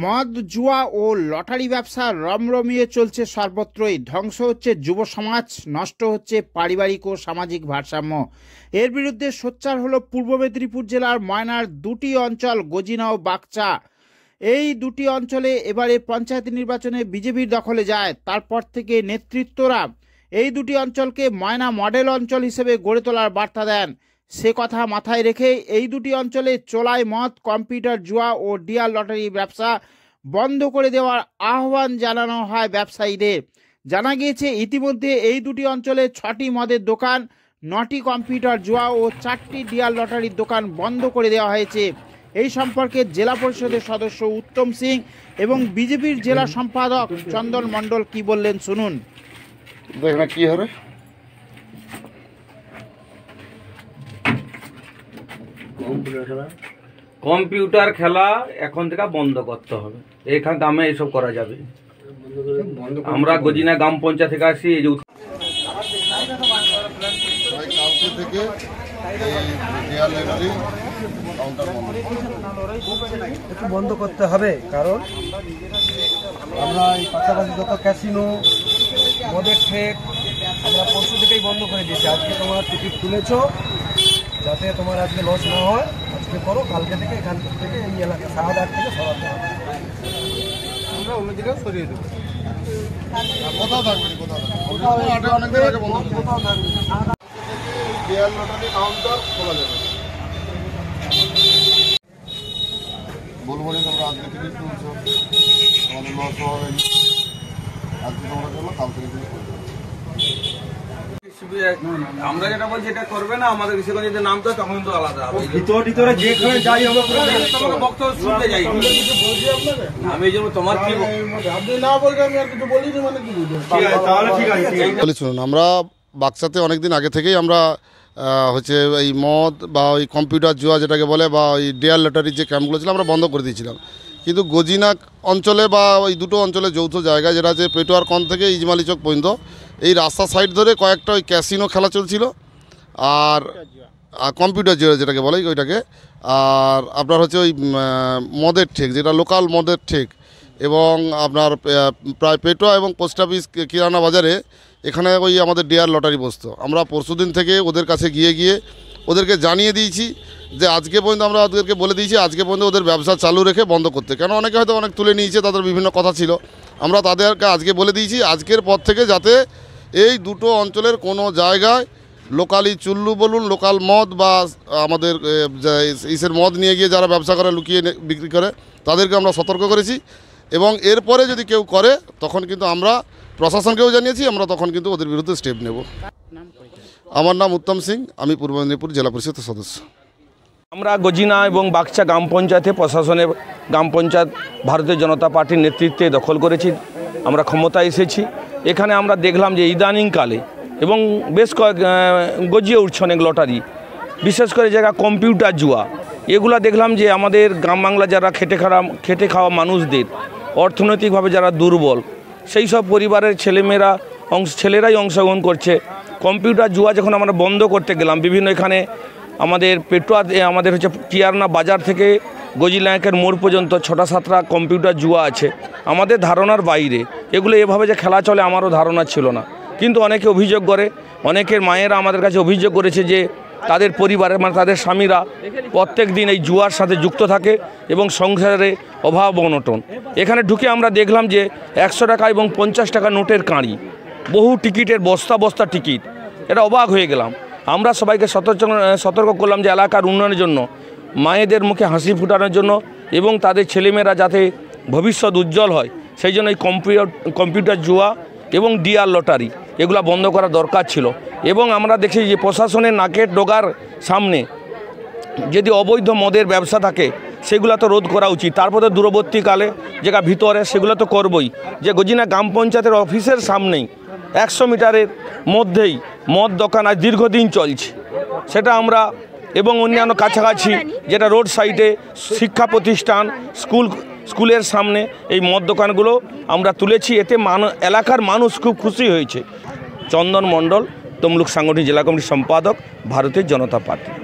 মদ জুয়া ও লটারি ব্যবসা রমরমিয়ে চলছে সর্বত্রই ধ্বংস হচ্ছে যুব সমাজ নষ্ট হচ্ছে পারিবারিক ও সামাজিক ভারসাম্য এর বিরুদ্ধে সোচ্চার হলো পূর্ব মেদিনীপুর জেলার ময়নার দুটি অঞ্চল গজিনা ও বাগচা এই দুটি অঞ্চলে এবারে পঞ্চায়েত নির্বাচনে বিজেপির দখলে যায় তারপর থেকে নেতৃত্বরা এই দুটি অঞ্চলকে ময়না মডেল অঞ্চল হিসেবে গড়ে তোলার বার্তা দেন সে কথা মাথায় রেখে এই দুটি অঞ্চলে চোলাই মদ কম্পিউটার জুয়া ও ডিয়ার লটারি ব্যবসা বন্ধ করে দেওয়ার আহ্বান জানানো হয় ব্যবসায়ীদের জানা গিয়েছে ইতিমধ্যে এই দুটি অঞ্চলে ছটি মদের দোকান নটি কম্পিউটার জুয়া ও চারটি ডিয়ার লটারির দোকান বন্ধ করে দেওয়া হয়েছে এই সম্পর্কে জেলা পরিষদের সদস্য উত্তম সিং এবং বিজেপির জেলা সম্পাদক চন্দন মণ্ডল কি বললেন শুনুন দেখনা কি হবে কম্পিউটার খেলা এখন থেকে বন্ধ করতে হবে এখান গ্রামে এইসব করা যাবে আমরা গজিনা গ্রাম পঞ্চায়েত থেকে আসি এই যে বন্ধ করতে হবে কারণ আমরা এই পাশাপাশি যত ক্যাসিনো মদের ঠেক আমরা পরশু থেকেই বন্ধ করে দিয়েছি আজকে তোমার টিকিট তুলেছ যাতে তোমার আজকে লস না হয় আজকে করো কালকে থেকে এখান থেকে এই এলাকা সাত আট থেকে সরাতে হবে আমরা অন্যদিকেও সরিয়ে দেবো কাউন্টার খোলা যাবে তোমরা আজকে থেকে আজকে তোমরা করলো কাল থেকে আমরা যেটা বলছি এটা করবে না আমাদের কিশোরগঞ্জ যদি তখন তো আলাদা যাই হবে বক্তব্য শুনতে যাই আমি এই জন্য তোমার কি মানে শুনুন আমরা বাক্সাতে অনেকদিন আগে থেকেই আমরা হচ্ছে এই মদ বা ওই কম্পিউটার জুয়া যেটাকে বলে বা ওই ডেয়ার লটারির যে ক্যাম্পগুলো ছিল আমরা বন্ধ করে দিয়েছিলাম কিন্তু গজিনাক অঞ্চলে বা ওই দুটো অঞ্চলে যৌথ জায়গা যেটা আছে পেটুয়ার কন থেকে ইজমালি চক পর্যন্ত এই রাস্তা সাইড ধরে কয়েকটা ওই ক্যাসিনো খেলা চলছিল আর কম্পিউটার জিরো যেটাকে বলে ওইটাকে আর আপনার হচ্ছে ওই মদের ঠেক যেটা লোকাল মদের ঠেক এবং আপনার প্রায় পেটোয়া এবং পোস্ট অফিস কিরানা বাজারে এখানে ওই আমাদের ডিয়ার লটারি বসতো আমরা পরশুদিন থেকে ওদের কাছে গিয়ে গিয়ে ওদেরকে জানিয়ে দিয়েছি যে আজকে পর্যন্ত আমরা ওদেরকে বলে দিয়েছি আজকে পর্যন্ত ওদের ব্যবসা চালু রেখে বন্ধ করতে কেন অনেকে হয়তো অনেক তুলে নিয়েছে তাদের বিভিন্ন কথা ছিল আমরা তাদেরকে আজকে বলে দিয়েছি আজকের পর থেকে যাতে এই দুটো অঞ্চলের কোনো জায়গায় লোকালি চুল্লু বলুন লোকাল মদ বা আমাদের ইসের মদ নিয়ে গিয়ে যারা ব্যবসা করে লুকিয়ে বিক্রি করে তাদেরকে আমরা সতর্ক করেছি এবং এরপরে যদি কেউ করে তখন কিন্তু আমরা প্রশাসনকেও জানিয়েছি আমরা তখন কিন্তু ওদের বিরুদ্ধে স্টেপ নেব আমার নাম উত্তম সিং আমি পূর্ব মেদিনীপুর জেলা পরিষদের সদস্য আমরা গজিনা এবং বাগচা গ্রাম পঞ্চায়েতে প্রশাসনে গ্রাম পঞ্চায়েত ভারতীয় জনতা পার্টির নেতৃত্বে দখল করেছি আমরা ক্ষমতায় এসেছি এখানে আমরা দেখলাম যে ইদানিংকালে এবং বেশ কয়েক গজিয়ে উঠছে অনেক লটারি বিশেষ করে জায়গা কম্পিউটার জুয়া এগুলা দেখলাম যে আমাদের গ্রাম বাংলা যারা খেটে খাওয়া খেটে খাওয়া মানুষদের অর্থনৈতিকভাবে যারা দুর্বল সেই সব পরিবারের ছেলেমেয়েরা অংশ ছেলেরাই অংশগ্রহণ করছে কম্পিউটার জুয়া যখন আমরা বন্ধ করতে গেলাম বিভিন্ন এখানে আমাদের পেটুয়া আমাদের হচ্ছে চিয়ারনা বাজার থেকে গজিলায়কের মোড় পর্যন্ত ছটা সাতটা কম্পিউটার জুয়া আছে আমাদের ধারণার বাইরে এগুলো এভাবে যে খেলা চলে আমারও ধারণা ছিল না কিন্তু অনেকে অভিযোগ করে অনেকের মায়েরা আমাদের কাছে অভিযোগ করেছে যে তাদের পরিবারের মানে তাদের স্বামীরা প্রত্যেক দিন এই জুয়ার সাথে যুক্ত থাকে এবং সংসারে অভাব অনটন এখানে ঢুকে আমরা দেখলাম যে একশো টাকা এবং পঞ্চাশ টাকা নোটের কাঁড়ি বহু টিকিটের বস্তা বস্তা টিকিট এটা অবাক হয়ে গেলাম আমরা সবাইকে সতর্ক সতর্ক করলাম যে এলাকার উন্নয়নের জন্য মায়েদের মুখে হাসি ফুটানোর জন্য এবং তাদের ছেলেমেয়েরা যাতে ভবিষ্যৎ উজ্জ্বল হয় সেই জন্য এই কম্পিউটার কম্পিউটার জুয়া এবং ডিআর লটারি এগুলো বন্ধ করা দরকার ছিল এবং আমরা দেখি যে প্রশাসনের নাকের ডোগার সামনে যদি অবৈধ মদের ব্যবসা থাকে সেগুলো তো রোধ করা উচিত তারপরে তো দূরবর্তীকালে যেটা ভিতরে সেগুলো তো করবই যে গজিনা গ্রাম পঞ্চায়েতের অফিসের সামনেই একশো মিটারের মধ্যেই মদ দোকান আজ দীর্ঘদিন চলছে সেটা আমরা এবং অন্যান্য কাছাকাছি যেটা রোড সাইডে শিক্ষা প্রতিষ্ঠান স্কুল স্কুলের সামনে এই মদ দোকানগুলো আমরা তুলেছি এতে মানু এলাকার মানুষ খুব খুশি হয়েছে চন্দন মণ্ডল তমলুক সাংগঠনিক জেলা কমিটির সম্পাদক ভারতের জনতা পার্টি